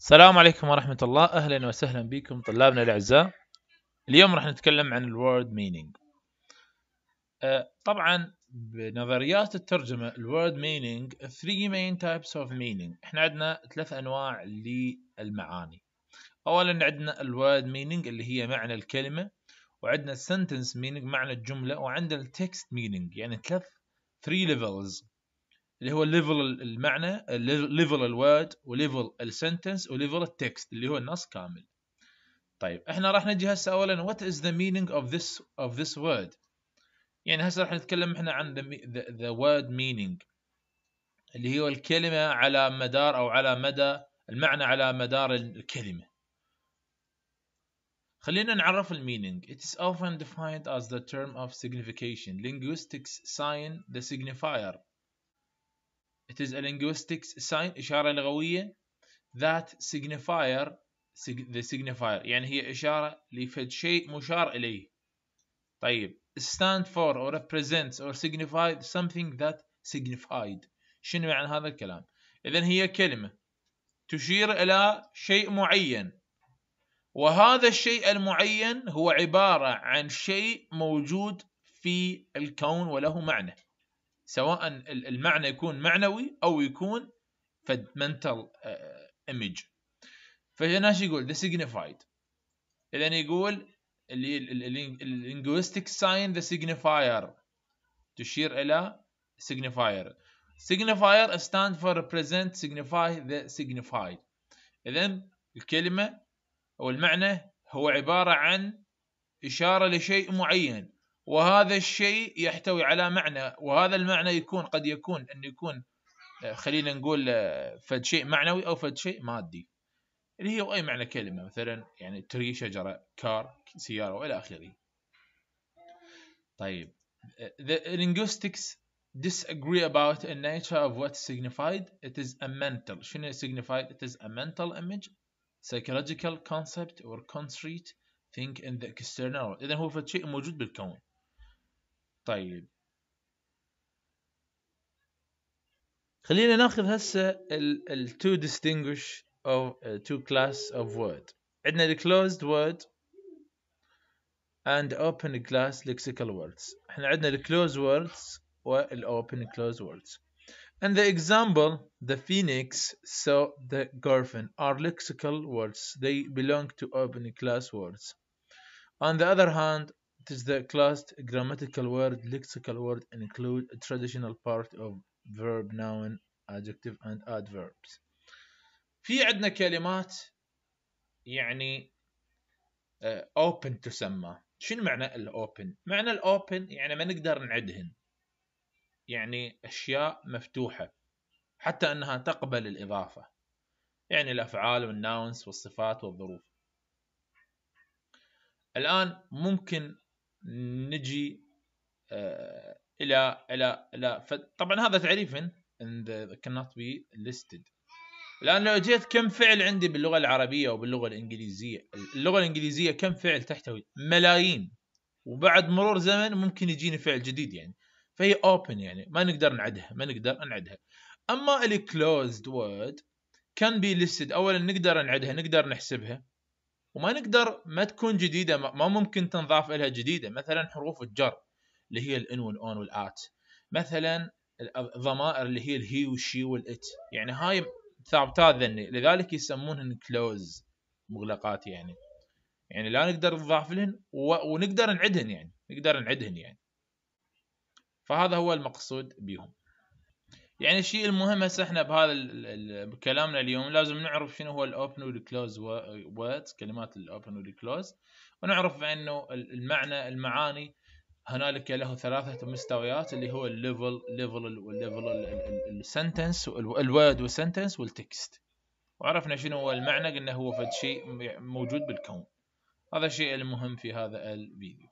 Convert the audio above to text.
السلام عليكم ورحمة الله أهلا وسهلا بكم طلابنا الأعزاء اليوم راح نتكلم عن الورد مينينج أه، طبعا بنظريات الترجمة الورد مينينج 3 main types of meaning احنا عندنا ثلاث أنواع للمعاني أولا عندنا الورد مينينج اللي هي معنى الكلمة وعندنا sentence meaning معنى الجملة وعندنا text meaning يعني ثلاث 3 levels اللي هو ليفل المعنى ليفل الورد وليفل السنتنس وليفل التكست اللي هو النص كامل طيب احنا راح نجي هسه اولا what is the meaning of this of this word يعني هسه راح نتكلم احنا عن the, وورد مينينج word meaning اللي هو الكلمة على مدار او على مدى المعنى على مدار الكلمة خلينا نعرف المينينج It is often defined as the term of signification linguistics sign the signifier It is a linguistic sign إشارة لغوية that signifier the signifier يعني هي إشارة لفد شيء مشار إليه طيب stand for or represents or signify something that signified شنو يعني هذا الكلام إذا هي كلمة تشير إلى شيء معين وهذا الشيء المعين هو عبارة عن شيء موجود في الكون وله معنى سواء المعنى يكون معنوي او يكون فد mental ايمج آه، فهنا ايش يقول ذا سيجنيفايد اذا يقول اللينغويستيك ساين ذا سيجنيفاير تشير الى سيجنيفاير سيجنيفاير ستاند فور ريبريزنت سيجنيفاي ذا signified اذا الكلمه او المعنى هو عباره عن اشاره لشيء معين وهذا الشيء يحتوي على معنى وهذا المعنى يكون قد يكون أن يكون آه، خلينا نقول آه، فد شيء معنوي أو فد شيء مادي اللي هي أي معنى كلمة مثلا يعني تري شجرة كار سيارة وإلى آخره طيب آه، The linguistics disagree about the nature of what signified it is a mental شنو signified it is a mental image psychological concept or concrete thing in the external إذا هو فد شيء موجود بالكون طيب خلينا ناخذ هسه ال, ال distinguish of uh, class of word عندنا the closed word and open class lexical words احنا عندنا the closed words وال open closed words And the example, the phoenix, so the gorphin are lexical words. They belong to open class words. On the other hand, It is the classed grammatical word, lexical word, include a traditional part of verb, noun, adjective, and adverbs. في عندنا كلمات يعني آه، open تسمى شنو معنى الاوبن معنى الاوبن يعني ما نقدر نعدهن يعني اشياء مفتوحه حتى انها تقبل الاضافه يعني الافعال والناونس والصفات والظروف الان ممكن نجي آه، الى الى الى طبعا هذا تعريف and cannot be listed الان لو جيت كم فعل عندي باللغه العربيه وباللغه الانجليزيه اللغه الانجليزيه كم فعل تحتوي ملايين وبعد مرور زمن ممكن يجيني فعل جديد يعني فهي اوبن يعني ما نقدر نعدها ما نقدر نعدها اما الكلوزد وورد كان بي ليستد اولا نقدر نعدها نقدر نحسبها وما نقدر ما تكون جديده ما ممكن تنضاف لها جديده مثلا حروف الجر اللي هي الان والاون والات مثلا الضمائر اللي هي الهي والشي والات يعني هاي ثابتات ذني لذلك يسمونهن كلوز مغلقات يعني يعني لا نقدر نضاف لهن ونقدر نعدهن يعني نقدر نعدهن يعني فهذا هو المقصود بهم يعني الشيء المهم هسه احنا بهذا بكلامنا اليوم لازم نعرف شنو هو الاوبن والكلوز ووردز كلمات الاوبن والكلوز ونعرف انه المعنى المعاني هنالك له ثلاثة مستويات اللي هو الليفل ليفل والليفل السنتنس الوورد والسنتنس والتكست وعرفنا شنو هو المعنى قلنا هو فد شيء موجود بالكون هذا الشيء المهم في هذا الفيديو